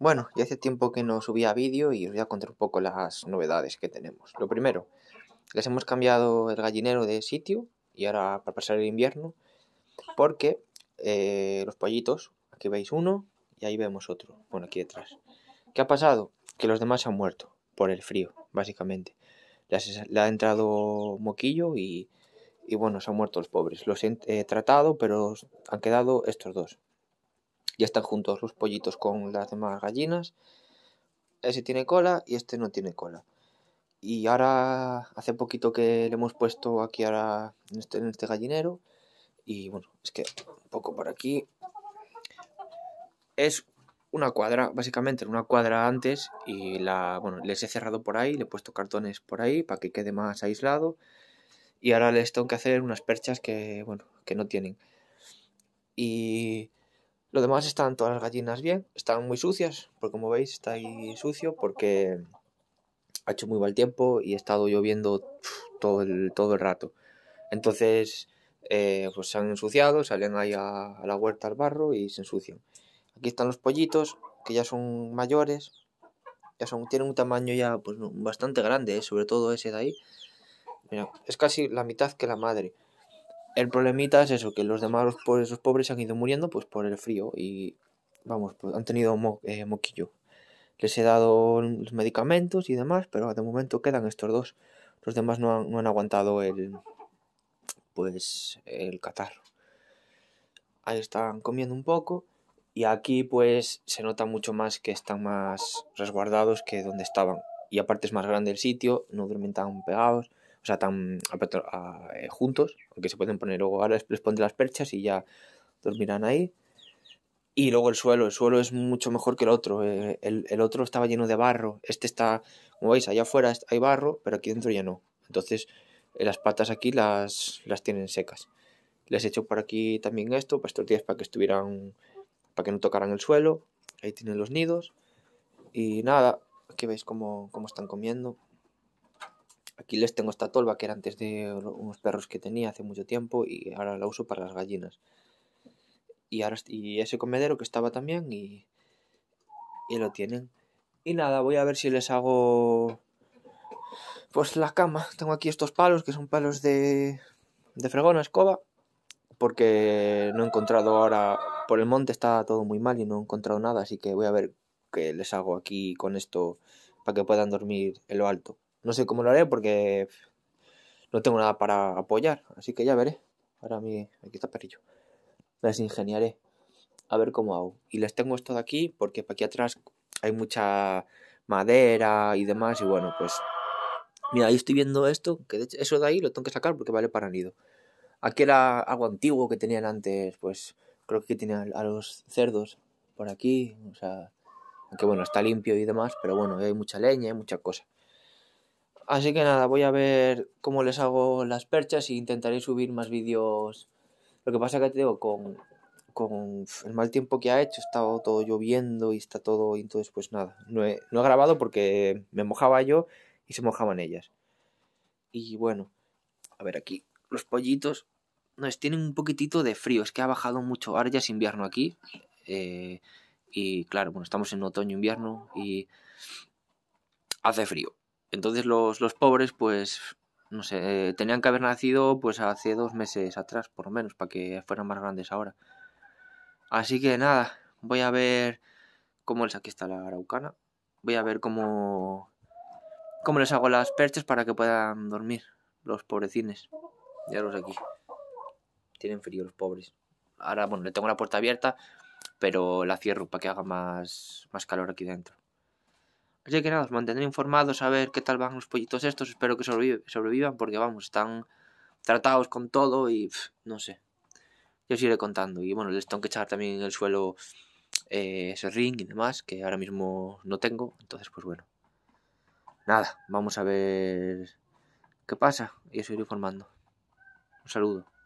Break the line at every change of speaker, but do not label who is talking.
Bueno, ya hace tiempo que no subía vídeo y os voy a contar un poco las novedades que tenemos. Lo primero, les hemos cambiado el gallinero de sitio y ahora para pasar el invierno, porque eh, los pollitos, aquí veis uno y ahí vemos otro, bueno, aquí detrás. ¿Qué ha pasado? Que los demás se han muerto por el frío, básicamente. Le ha entrado moquillo y, y bueno, se han muerto los pobres. Los he tratado, pero han quedado estos dos. Ya están juntos los pollitos con las demás gallinas. Ese tiene cola y este no tiene cola. Y ahora, hace poquito que le hemos puesto aquí ahora este, en este, gallinero. Y bueno, es que un poco por aquí. Es una cuadra, básicamente una cuadra antes y la, bueno, les he cerrado por ahí, le he puesto cartones por ahí para que quede más aislado y ahora les tengo que hacer unas perchas que, bueno, que no tienen. Y lo demás están todas las gallinas bien, están muy sucias, porque como veis está ahí sucio porque ha hecho muy mal tiempo y ha estado lloviendo todo el, todo el rato. Entonces, eh, pues se han ensuciado, salen ahí a, la huerta al barro y se ensucian. Aquí están los pollitos, que ya son mayores, ya son, tienen un tamaño ya pues, bastante grande, eh, sobre todo ese de ahí. Mira, es casi la mitad que la madre el problemita es eso, que los demás, esos pobres, han ido muriendo pues por el frío y, vamos, pues, han tenido eh, moquillo. Les he dado los medicamentos y demás, pero de momento quedan estos dos. Los demás no han, aguantado el, pues, el catarro. Ahí están comiendo un poco y aquí pues se nota mucho más que están más resguardados que donde estaban. Y aparte es más grande el sitio, no duermen tan pegados o sea, tan ah, eh, juntos, aunque se pueden poner luego, ahora les, pondré las perchas y ya dormirán ahí. Y luego el suelo, el suelo es mucho mejor que el otro, eh, el, otro estaba lleno de barro, este está, como veis, allá afuera hay barro, pero aquí dentro ya no. Entonces eh, las patas aquí las, las tienen secas. Les he hecho por aquí también esto, para pues, estos días, para que estuvieran, para que no tocaran el suelo. Ahí tienen los nidos. Y nada, aquí veis cómo, cómo están comiendo. Aquí les tengo esta tolva que era antes de unos perros que tenía hace mucho tiempo y ahora la uso para las gallinas. Y, ahora, y ese comedero que estaba también y, lo tienen. Y nada, voy a ver si les hago pues la cama. Tengo aquí estos palos que son palos de, de fregona, escoba. Porque no he encontrado ahora, por el monte está todo muy mal y no he encontrado nada, así que voy a ver qué les hago aquí con esto para que puedan dormir en lo alto. No sé cómo lo haré porque no tengo nada para apoyar. Así que ya veré. Ahora mí Aquí está perrillo. Las ingeniaré. A ver cómo hago. Y les tengo esto de aquí porque para aquí atrás hay mucha madera y demás. Y bueno, pues... Mira, ahí estoy viendo esto. Que eso de ahí lo tengo que sacar porque vale para nido. Aquí era algo antiguo que tenían antes. Pues creo que tenían a los cerdos por aquí. O sea... que bueno, está limpio y demás. Pero bueno, hay mucha leña, y mucha cosa. Así que nada, voy a ver cómo les hago las perchas y e intentaré subir más vídeos. Lo que pasa que te digo, con, el mal tiempo que ha hecho, estado todo lloviendo y está todo, y entonces pues nada, no he, grabado porque me mojaba yo y se mojaban ellas. Y bueno, a ver aquí, los pollitos es tienen un poquitito de frío, es que ha bajado mucho, ahora ya es invierno aquí, eh, y claro, bueno, estamos en otoño-invierno y hace frío. Entonces los, pobres, pues, no sé, eh, tenían que haber nacido pues hace dos meses atrás, por lo menos, para que fueran más grandes ahora. Así que nada, voy a ver cómo les aquí está la araucana. Voy a ver cómo cómo les hago las perchas para que puedan dormir los pobrecines. Ya los aquí. Tienen frío los pobres. Ahora bueno, le tengo la puerta abierta, pero la cierro para que haga más más calor aquí dentro. Así que nada, os mantendré informados a ver qué tal van los pollitos estos. Espero que sobrevivan porque vamos, están tratados con todo y no sé. Yo os iré contando. Y bueno, les tengo que echar también en el suelo eh, ese ring y demás, que ahora mismo no tengo. Entonces, pues bueno. Nada, vamos a ver qué pasa y os iré informando. Un saludo.